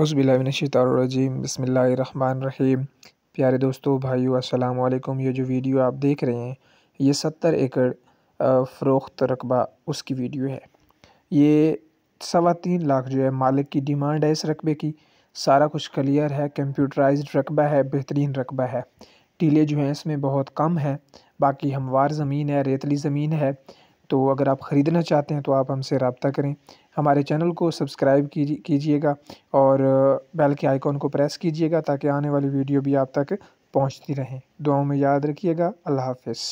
उसबिल्लिनशानरजीम बसमीम प्यारे दोस्तों भाइयों अस्सलाम वालेकुम ये जो वीडियो आप देख रहे हैं ये सत्तर एकड़ फ़रोख्त रकबा उसकी वीडियो है ये सवा तीन लाख जो है मालिक की डिमांड है इस रकबे की सारा कुछ क्लियर है कंप्यूटराइज रकबा है बेहतरीन रकबा है टीले जो हैं इसमें बहुत कम है बाकी हमवार ज़मीन है रेतली ज़मीन है तो अगर आप ख़रीदना चाहते हैं तो आप हमसे रबता करें हमारे चैनल को सब्सक्राइब कीजिएगा और बेल के आइकॉन को प्रेस कीजिएगा ताकि आने वाली वीडियो भी आप तक पहुंचती रहें दुआओं में याद रखिएगा अल्लाह हाफिज़